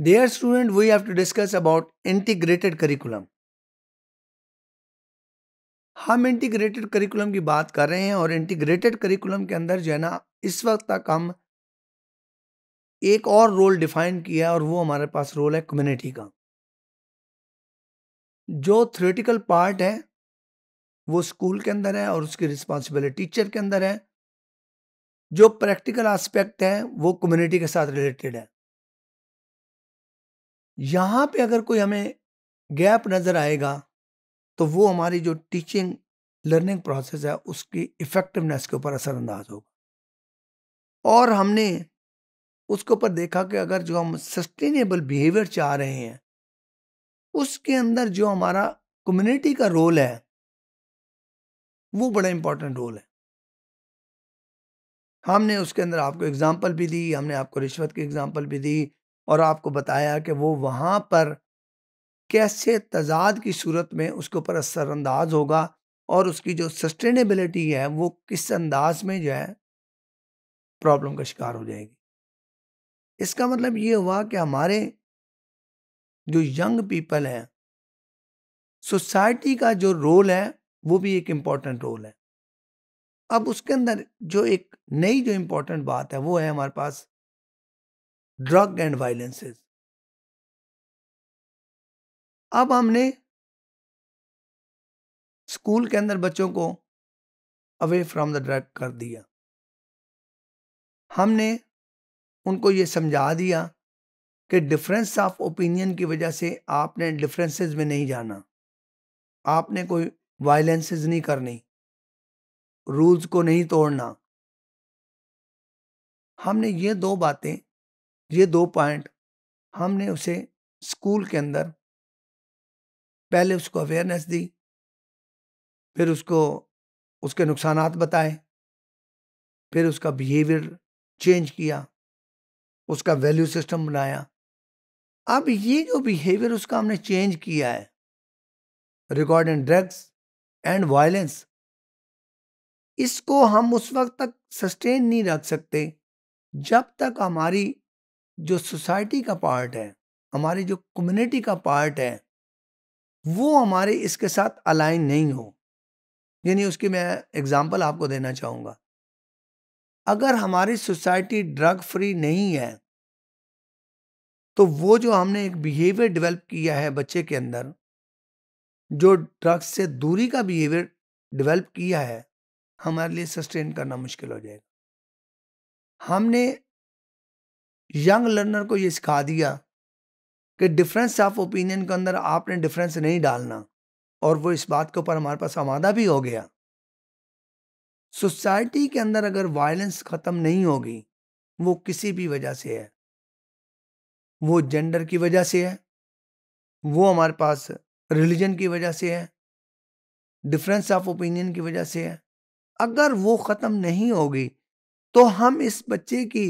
Dear student, we have to discuss about integrated curriculum. हम integrated curriculum की बात कर रहे हैं और इंटीग्रेटेड करिकुलम के अंदर जो है ना इस वक्त तक हम एक और रोल डिफाइन किया है और वो हमारे पास रोल है कम्युनिटी का जो थ्रेटिकल पार्ट है वो स्कूल के अंदर है और उसकी रिस्पॉन्सिबिलिटी टीचर के अंदर है जो प्रैक्टिकल एस्पेक्ट है वो कम्युनिटी के साथ रिलेटेड है यहाँ पे अगर कोई हमें गैप नज़र आएगा तो वो हमारी जो टीचिंग लर्निंग प्रोसेस है उसकी इफ़ेक्टिवनेस के ऊपर असरअंदाज होगा और हमने उसके ऊपर देखा कि अगर जो हम सस्टेनेबल बिहेवियर चाह रहे हैं उसके अंदर जो हमारा कम्युनिटी का रोल है वो बड़ा इम्पोर्टेंट रोल है हमने उसके अंदर आपको एग्जाम्पल भी दी हमने आपको रिश्वत की एग्जाम्पल भी दी और आपको बताया कि वो वहाँ पर कैसे तजाद की सूरत में उसके ऊपर असरअंदाज होगा और उसकी जो सस्टेनेबिलिटी है वो किस अंदाज में जो है प्रॉब्लम का शिकार हो जाएगी इसका मतलब ये हुआ कि हमारे जो यंग पीपल हैं सोसाइटी का जो रोल है वो भी एक इम्पॉर्टेंट रोल है अब उसके अंदर जो एक नई जो इम्पॉर्टेंट बात है वो है हमारे पास ड्रग एंड वायलेंसेस अब हमने स्कूल के अंदर बच्चों को अवे फ्रॉम द ड्रग कर दिया हमने उनको ये समझा दिया कि डिफरेंस ऑफ ओपिनियन की वजह से आपने डिफरेंसेस में नहीं जाना आपने कोई वायलेंसेस नहीं करनी रूल्स को नहीं तोड़ना हमने ये दो बातें ये दो पॉइंट हमने उसे स्कूल के अंदर पहले उसको अवेयरनेस दी फिर उसको उसके नुकसान बताए फिर उसका बिहेवियर चेंज किया उसका वैल्यू सिस्टम बनाया अब ये जो बिहेवियर उसका हमने चेंज किया है रिकॉर्डिंग ड्रग्स एंड वायलेंस इसको हम उस वक्त तक सस्टेन नहीं रख सकते जब तक हमारी जो सोसाइटी का पार्ट है हमारी जो कम्युनिटी का पार्ट है वो हमारे इसके साथ अलाइन नहीं हो यानी उसकी मैं एग्ज़ाम्पल आपको देना चाहूँगा अगर हमारी सोसाइटी ड्रग फ्री नहीं है तो वो जो हमने एक बिहेवियर डेवलप किया है बच्चे के अंदर जो ड्रग्स से दूरी का बिहेवियर डेवलप किया है हमारे लिए सस्टेन करना मुश्किल हो जाएगा हमने यंग लर्नर को ये सिखा दिया कि डिफरेंस ऑफ ओपिनियन के अंदर आपने डिफरेंस नहीं डालना और वो इस बात के ऊपर हमारे पास आमादा भी हो गया सोसाइटी के अंदर अगर वायलेंस ख़त्म नहीं होगी वो किसी भी वजह से है वो जेंडर की वजह से है वो हमारे पास रिलीजन की वजह से है डिफरेंस ऑफ ओपिनियन की वजह से है अगर वो ख़त्म नहीं होगी तो हम इस बच्चे की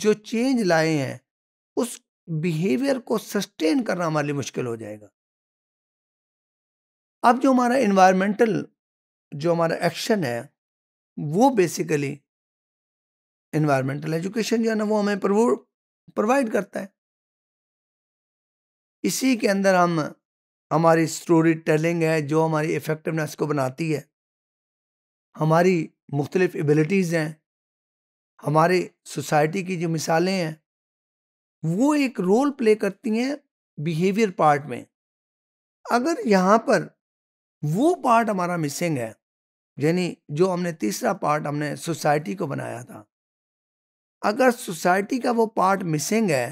जो चेंज लाए हैं उस बिहेवियर को सस्टेन करना हमारे लिए मुश्किल हो जाएगा अब जो हमारा इन्वायरमेंटल जो हमारा एक्शन है वो बेसिकली इन्वायरमेंटल एजुकेशन जो है ना वो हमें प्रोवाइड करता है इसी के अंदर हम हमारी स्टोरी टेलिंग है जो हमारी इफ़ेक्टिवनेस को बनाती है हमारी मुख्तलिफ एबिलिटीज़ हैं हमारे सोसाइटी की जो मिसालें हैं वो एक रोल प्ले करती हैं बिहेवियर पार्ट में अगर यहाँ पर वो पार्ट हमारा मिसिंग है यानी जो हमने तीसरा पार्ट हमने सोसाइटी को बनाया था अगर सोसाइटी का वो पार्ट मिसिंग है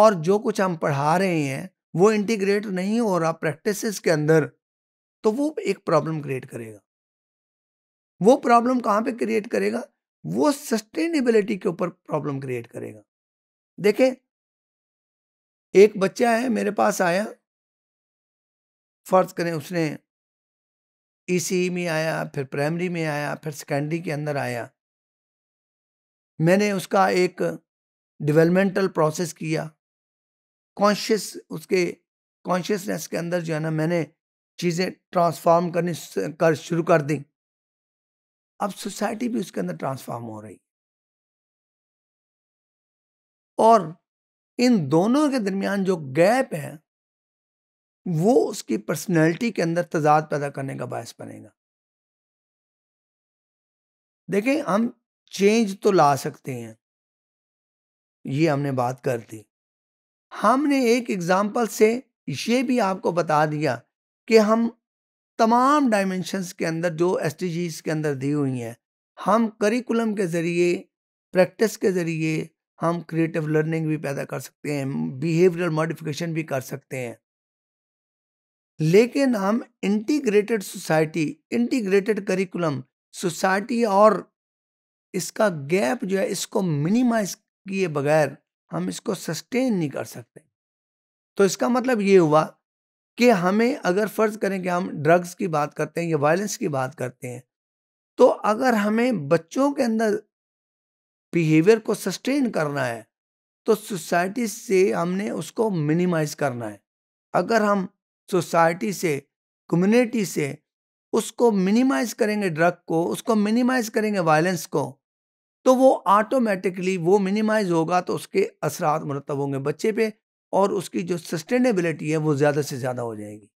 और जो कुछ हम पढ़ा रहे हैं वो इंटीग्रेट नहीं हो रहा प्रैक्टिस के अंदर तो वो एक प्रॉब्लम क्रिएट करेगा वो प्रॉब्लम कहाँ पे क्रिएट करेगा वो सस्टेनेबिलिटी के ऊपर प्रॉब्लम क्रिएट करेगा देखें एक बच्चा है मेरे पास आया फर्ज करें उसने ई e e में आया फिर प्राइमरी में आया फिर सेकेंडरी के अंदर आया मैंने उसका एक डेवलपमेंटल प्रोसेस किया कॉन्शियस उसके कॉन्शियसनेस के अंदर जो है ना मैंने चीज़ें ट्रांसफॉर्म करनी कर शुरू कर दी अब सोसाइटी भी उसके अंदर ट्रांसफॉर्म हो रही और इन दोनों के दरमियान जो गैप है वो उसकी पर्सनैलिटी के अंदर तजाद पैदा करने का बायस बनेगा देखें हम चेंज तो ला सकते हैं ये हमने बात कर दी हमने एक एग्जाम्पल से ये भी आपको बता दिया कि हम तमाम डायमेंशंस के अंदर जो एस के अंदर दी हुई हैं हम करिकुलम के ज़रिए प्रैक्टिस के ज़रिए हम क्रिएटिव लर्निंग भी पैदा कर सकते हैं बिहेवियर मॉडिफिकेशन भी कर सकते हैं लेकिन हम integrated society integrated curriculum society और इसका गैप जो है इसको मिनिमाइज किए बगैर हम इसको सस्टेन नहीं कर सकते तो इसका मतलब ये हुआ कि हमें अगर फ़र्ज़ करें कि हम ड्रग्स की बात करते हैं या वायलेंस की बात करते हैं तो अगर हमें बच्चों के अंदर बिहेवियर को सस्टेन करना है तो सोसाइटी से हमने उसको मिनिमाइज करना है अगर हम सोसाइटी से कम्युनिटी से उसको मिनिमाइज करेंगे ड्रग को उसको मिनिमाइज करेंगे वायलेंस को तो वो ऑटोमेटिकली वो मिनिमाइज होगा तो उसके असरात मरतब होंगे बच्चे पे और उसकी जो सस्टेनेबिलिटी है वो ज़्यादा से ज़्यादा हो जाएगी